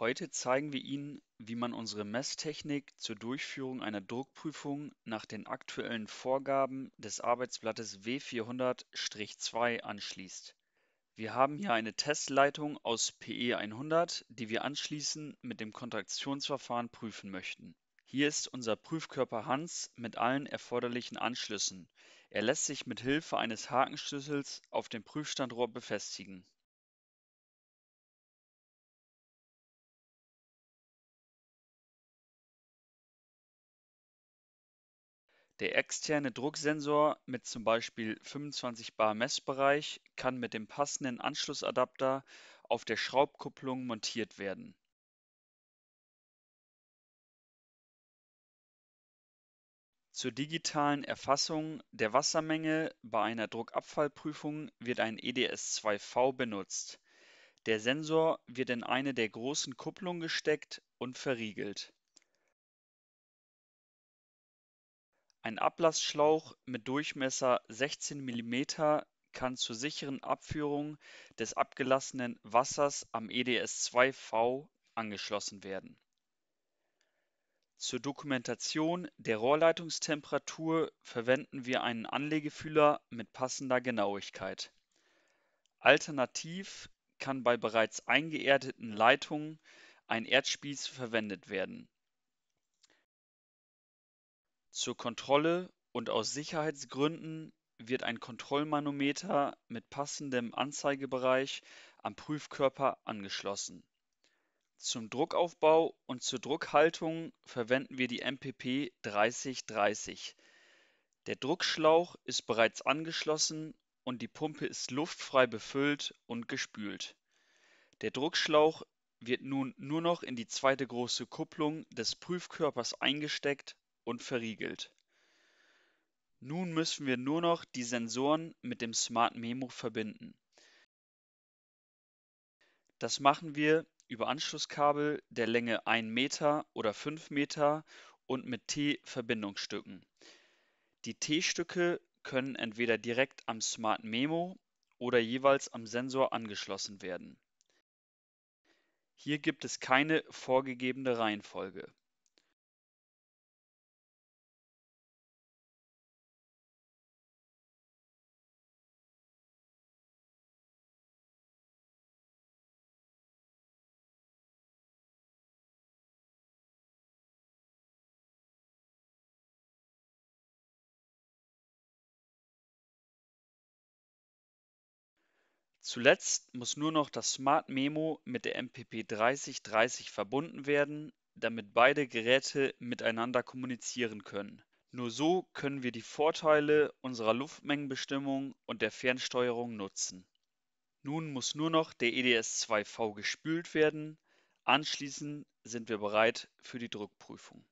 Heute zeigen wir Ihnen, wie man unsere Messtechnik zur Durchführung einer Druckprüfung nach den aktuellen Vorgaben des Arbeitsblattes W400-2 anschließt. Wir haben hier eine Testleitung aus PE 100, die wir anschließend mit dem Kontraktionsverfahren prüfen möchten. Hier ist unser Prüfkörper Hans mit allen erforderlichen Anschlüssen. Er lässt sich mit Hilfe eines Hakenschlüssels auf dem Prüfstandrohr befestigen Der externe Drucksensor mit zum Beispiel 25 bar Messbereich kann mit dem passenden Anschlussadapter auf der Schraubkupplung montiert werden. Zur digitalen Erfassung der Wassermenge bei einer Druckabfallprüfung wird ein EDS2V benutzt. Der Sensor wird in eine der großen Kupplungen gesteckt und verriegelt Ein Ablassschlauch mit Durchmesser 16 mm kann zur sicheren Abführung des abgelassenen Wassers am EDS-2V angeschlossen werden. Zur Dokumentation der Rohrleitungstemperatur verwenden wir einen Anlegefühler mit passender Genauigkeit. Alternativ kann bei bereits eingeerdeten Leitungen ein Erdspieß verwendet werden zur Kontrolle und aus Sicherheitsgründen wird ein Kontrollmanometer mit passendem Anzeigebereich am Prüfkörper angeschlossen. Zum Druckaufbau und zur Druckhaltung verwenden wir die MPP 3030. Der Druckschlauch ist bereits angeschlossen und die Pumpe ist luftfrei befüllt und gespült. Der Druckschlauch wird nun nur noch in die zweite große Kupplung des Prüfkörpers eingesteckt und verriegelt. Nun müssen wir nur noch die Sensoren mit dem Smart Memo verbinden. Das machen wir über Anschlusskabel der Länge 1 Meter oder 5 Meter und mit T-Verbindungsstücken. Die T-Stücke können entweder direkt am Smart Memo oder jeweils am Sensor angeschlossen werden. Hier gibt es keine vorgegebene Reihenfolge. Zuletzt muss nur noch das Smart Memo mit der MPP 3030 verbunden werden, damit beide Geräte miteinander kommunizieren können. Nur so können wir die Vorteile unserer Luftmengenbestimmung und der Fernsteuerung nutzen. Nun muss nur noch der EDS-2V gespült werden. Anschließend sind wir bereit für die Druckprüfung.